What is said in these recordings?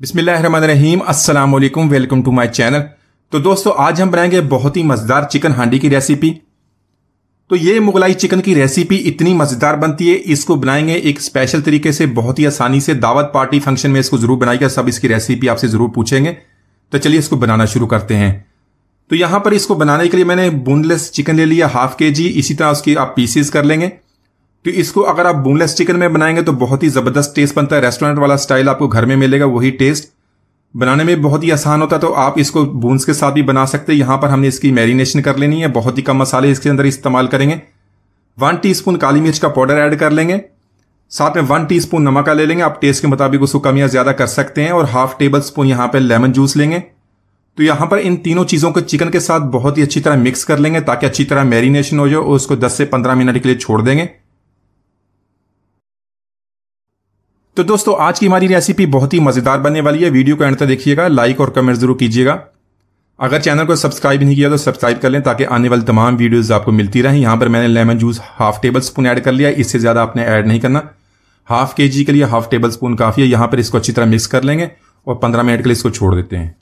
बिस्मिल्लाम अस्सलाम वालेकुम welcome to my channel तो दोस्तों आज हम बनाएंगे बहुत ही मज़ेदार चिकन हांडी की रेसिपी तो ये मुगलाई चिकन की रेसिपी इतनी मज़ेदार बनती है इसको बनाएंगे एक स्पेशल तरीके से बहुत ही आसानी से दावत पार्टी फंक्शन में इसको ज़रूर बनाएगा सब इसकी रेसिपी आपसे ज़रूर पूछेंगे तो चलिए इसको बनाना शुरू करते हैं तो यहां पर इसको बनाने के लिए मैंने बोनलेस चिकन ले लिया हाफ के जी इसी तरह उसकी आप पीसेस कर लेंगे तो इसको अगर आप बोनलेस चिकन में बनाएंगे तो बहुत ही ज़बरदस्त टेस्ट बनता है रेस्टोरेंट वाला स्टाइल आपको घर में मिलेगा वही टेस्ट बनाने में बहुत ही आसान होता है तो आप इसको बोन्स के साथ भी बना सकते हैं यहाँ पर हमने इसकी मैरिनेशन कर लेनी है बहुत ही कम मसाले इसके अंदर इस्तेमाल करेंगे वन टी काली मिर्च का पाउडर ऐड कर लेंगे साथ में वन टी नमक का ले लेंगे आप टेस्ट के मुताबिक उसको कम या ज़्यादा कर सकते हैं और हाफ टेबल स्पून यहाँ पर लेमन जूस लेंगे तो यहाँ पर इन तीनों चीज़ों को चिकन के साथ बहुत ही अच्छी तरह मिक्स कर लेंगे ताकि अच्छी तरह मैरिनेशन हो जाए और उसको 10 से 15 मिनट के लिए छोड़ देंगे तो दोस्तों आज की हमारी रेसिपी बहुत ही मज़ेदार बनने वाली है वीडियो को एंड तक देखिएगा लाइक और कमेंट जरूर कीजिएगा अगर चैनल को सब्सक्राइब नहीं किया तो सब्सक्राइब कर लें ताकि आने वाली तमाम वीडियोस आपको मिलती रहें यहां पर मैंने lemon juice half tablespoon add कर लिया इससे ज़्यादा आपने ऐड नहीं करना हाफ के जी के लिए हाफ टेबल स्पून काफ़ी है यहाँ पर इसको अच्छी तरह मिक्स कर लेंगे और पंद्रह मिनट के लिए इसको छोड़ देते हैं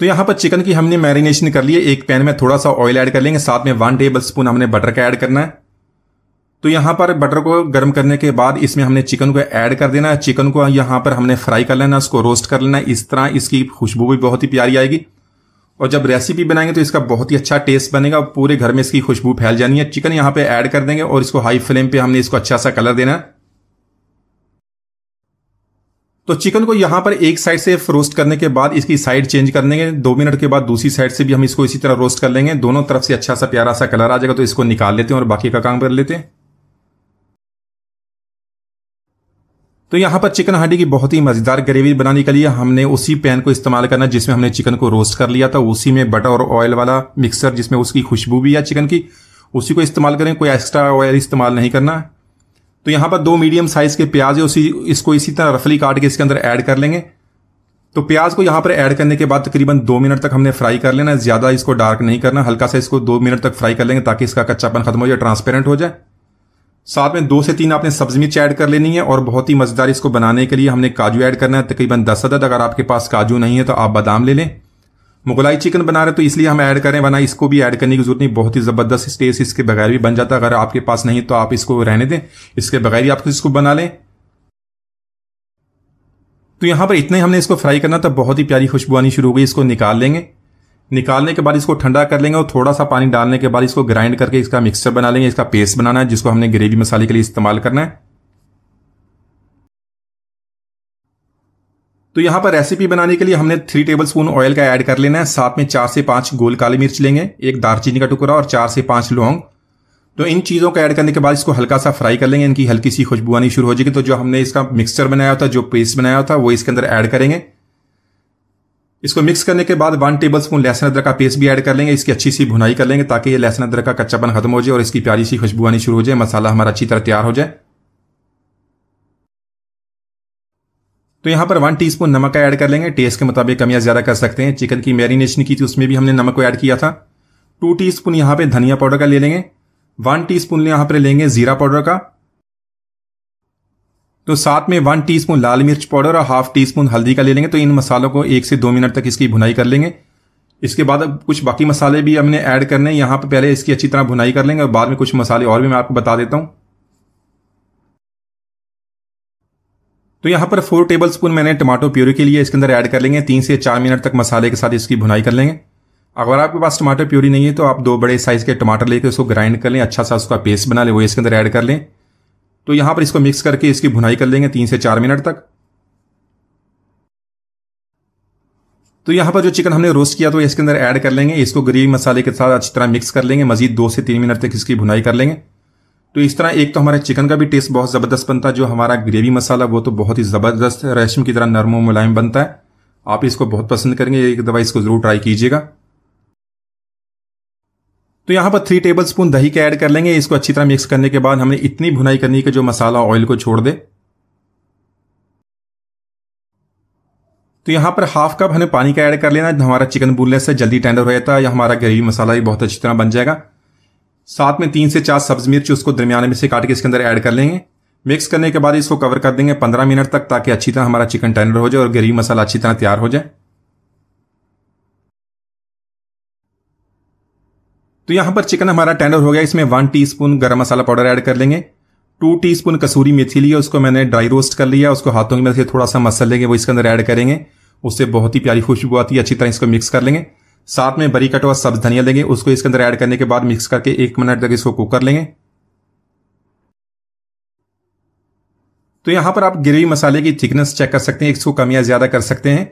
तो यहाँ पर चिकन की हमने मैरिनेशन कर लिया एक पैन में थोड़ा सा ऑयल ऐड कर लेंगे साथ में वन टेबल स्पून हमने बटर का ऐड करना है तो यहाँ पर बटर को गर्म करने के बाद इसमें हमने चिकन को ऐड कर देना है चिकन को यहाँ पर हमने फ्राई कर लेना उसको रोस्ट कर लेना इस तरह इसकी खुशबू भी बहुत ही प्यारी आएगी और जब रेसिपी बनाएंगे तो इसका बहुत ही अच्छा टेस्ट बनेगा पूरे घर में इसकी खुशबू फैल जानी है चिकन यहाँ पर ऐड कर देंगे और इसको हाई फ्लेम पर हमने इसको अच्छा सा कलर देना है तो चिकन को यहां पर एक साइड से रोस्ट करने के बाद इसकी साइड चेंज कर देंगे दो मिनट के बाद दूसरी साइड से भी हम इसको इसी तरह रोस्ट कर लेंगे दोनों तरफ से अच्छा सा प्यारा सा कलर आ जाएगा तो इसको निकाल लेते हैं और बाकी का काम कर लेते हैं तो यहाँ पर चिकन हांडी की बहुत ही मज़ेदार ग्रेवी बनाने के लिए हमने उसी पैन को इस्तेमाल करना जिसमें हमने चिकन को रोस्ट कर लिया था उसी में बटर और ऑयल वाला मिक्सर जिसमें उसकी खुशबू भी है चिकन की उसी को इस्तेमाल करें कोई एक्स्ट्रा ऑयल इस्तेमाल नहीं करना तो यहाँ पर दो मीडियम साइज़ के प्याज है उसी इसको इसी तरह रफली काट के इसके अंदर ऐड कर लेंगे तो प्याज को यहाँ पर ऐड करने के बाद तकरीबन दो मिनट तक हमने फ्राई कर लेना ज़्यादा इसको डार्क नहीं करना हल्का सा इसको दो मिनट तक फ्राई कर लेंगे ताकि इसका कच्चापन खत्म हो जाए ट्रांसपेरेंट हो जाए साथ में दो से तीन आपने सब्जी मिर्च ऐड कर लेनी है और बहुत ही मज़ेदार इसको बनाने के लिए हमने काजू ऐड करना है तकरीबन दस अदद अगर आपके पास काजू नहीं है तो आप बादाम ले लें मुगलाई चिकन बना रहे तो इसलिए हम ऐड करें वरना इसको भी ऐड करने की जरूरत नहीं बहुत ही ज़बरदस्त टेस्ट इसके बगैर भी बन जाता है अगर आपके पास नहीं तो आप इसको रहने दें इसके बगैर ही आप इसको बना लें तो यहां पर इतने हमने इसको फ्राई करना था बहुत ही प्यारी खुशबू आनी शुरू हो गई इसको निकाल लेंगे निकालने के बाद इसको ठंडा कर लेंगे और थोड़ा सा पानी डालने के बाद इसको ग्राइंड करके इसका मिक्सचर बना लेंगे इसका पेस्ट बनाना है जिसको हमने ग्रेवी मसाले के लिए इस्तेमाल करना है तो यहां पर रेसिपी बनाने के लिए हमने थ्री टेबल स्पून ऑयल का ऐड कर लेना है साथ में चार से पांच गोल काली मिर्च लेंगे एक दारचीनी का टुकड़ा और चार से पांच लौंग तो इन चीज़ों का ऐड करने के बाद इसको हल्का सा फ्राई कर लेंगे इनकी हल्की सी खुशबू आनी शुरू हो जाएगी तो जो हमने इसका मिक्सचर बनाया था जो पेस्ट बनाया था वो इसके अंदर ऐड करेंगे इसको मिक्स करने के बाद वन टेबल स्पून लहसुन अदरक का पेस्ट भी ऐड कर लेंगे इसकी अच्छी सी भुनाई कर लेंगे ताकि ये लहसुन अदरक का कच्चापन खत्म हो जाए और इसकी प्यारी सी खुशबू आनी शुरू हो जाए मसाला हमारा अच्छी तरह तैयार हो जाए तो यहाँ पर वन टीस्पून नमक ऐड कर लेंगे टेस्ट के मुताबिक कमियां ज़्यादा कर सकते हैं चिकन की मैरिनेशन की थी उसमें भी हमने नमक को ऐड किया था टू टीस्पून यहाँ पे धनिया पाउडर का ले लेंगे वन टीस्पून यहाँ पर लेंगे जीरा पाउडर का तो साथ में वन टीस्पून लाल मिर्च पाउडर और हाफ टी स्पून हल्दी का ले लेंगे तो इन मसालों को एक से दो मिनट तक इसकी भुनाई कर लेंगे इसके बाद अब कुछ बाकी मसाले भी हमने ऐड करने हैं यहाँ पर पहले इसकी अच्छी तरह भुनाई कर लेंगे और बाद में कुछ मसाले और भी मैं आपको बता देता हूँ तो यहाँ पर फोर टेबल स्पून मैंने टमाटो प्योरी के लिए इसके अंदर ऐड कर लेंगे तीन से चार मिनट तक मसाले के साथ इसकी भुनाई कर लेंगे अगर आपके पास टमाटो प्योरी नहीं है तो आप दो बड़े साइज़ के टमाटर लेकर उसको ग्राइंड कर लें अच्छा सा उसका पेस्ट बना लें वो इसके अंदर ऐड कर लें तो यहां पर इसको मिक्स करके इसकी भुनाई कर लेंगे तीन से चार मिनट तक तो यहाँ पर जो चिकन हमने रोस्ट किया तो इसके अंदर ऐड कर लेंगे इसको ग्रेवी मसाले के साथ अच्छी तरह मिक्स कर लेंगे मजीद दो से तीन मिनट तक इसकी भुनाई कर लेंगे तो इस तरह एक तो हमारे चिकन का भी टेस्ट बहुत ज़बरदस्त बनता है जो हमारा ग्रेवी मसाला वो तो बहुत ही ज़बरदस्त रेशम की तरह नरम मुलायम बनता है आप इसको बहुत पसंद करेंगे एक दवाई इसको ज़रूर ट्राई कीजिएगा तो यहाँ पर थ्री टेबल स्पून दही का ऐड कर लेंगे इसको अच्छी तरह मिक्स करने के बाद हमें इतनी भुनाई करनी है कि जो मसाला ऑयल को छोड़ दे तो यहाँ पर हाफ कप हमें पानी का ऐड कर लेना हमारा चिकन बुलने से जल्दी टेंडर हो जाता है या हमारा ग्रेवी मसाला भी बहुत अच्छी तरह बन जाएगा साथ में तीन से चार सब्ज मिर्च उसको दरमियाने में से काट के इसके अंदर ऐड कर लेंगे मिक्स करने के बाद इसको कवर कर देंगे पंद्रह मिनट तक ताकि अच्छी तरह हमारा चिकन टेंडर हो जाए और ग्रेवी मसाला अच्छी तरह तैयार हो जाए तो यहां पर चिकन हमारा टेंडर हो गया इसमें वन टीस्पून गरम मसाला पाउडर ऐड कर लेंगे टू टीस्पून कसूरी मेथी लिया उसको मैंने ड्राई रोस्ट कर लिया उसको हाथों की मदद से थोड़ा सा मसल लेंगे वो इसके अंदर ऐड करेंगे उससे बहुत ही प्यारी खुशबू आती है अच्छी तरह इसको मिक्स कर लेंगे साथ में बरी कट हुआ सब्ज धनिया लेंगे उसको इसके अंदर ऐड करने के बाद मिक्स करके एक मिनट तक इसको कुक कर लेंगे तो यहां पर आप ग्रेवी मसाले की थिकनेस चेक कर सकते हैं इसको कम या ज्यादा कर सकते हैं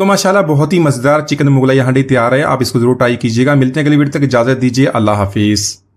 तो माशाल्लाह बहुत ही मज़ेदार चिकन मुगलाई हांडी तैयार है आप इसको जरूर ट्राई कीजिएगा मिलते हैं अगली वीडियो तक इजाज़त दीजिए अल्लाह हाफिज़